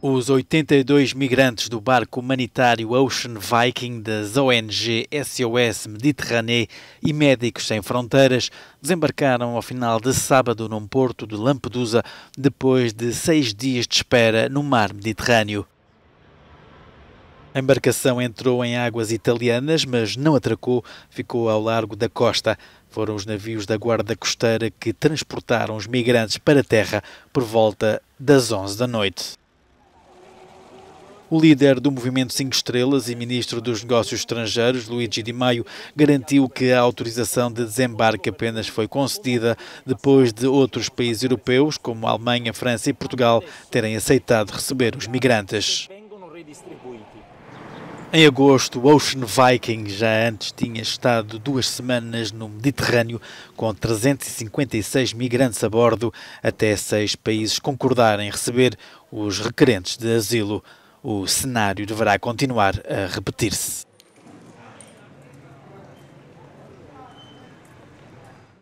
Os 82 migrantes do barco humanitário Ocean Viking das ONG SOS Mediterrâneo e Médicos Sem Fronteiras desembarcaram ao final de sábado num porto de Lampedusa depois de seis dias de espera no mar Mediterrâneo. A embarcação entrou em águas italianas, mas não atracou, ficou ao largo da costa. Foram os navios da Guarda Costeira que transportaram os migrantes para a terra por volta das 11 da noite. O líder do Movimento 5 Estrelas e ministro dos Negócios Estrangeiros, Luigi Di Maio, garantiu que a autorização de desembarque apenas foi concedida depois de outros países europeus, como a Alemanha, França e Portugal, terem aceitado receber os migrantes. Em agosto, o Ocean Viking já antes tinha estado duas semanas no Mediterrâneo com 356 migrantes a bordo, até seis países concordarem receber os requerentes de asilo o cenário deverá continuar a repetir-se.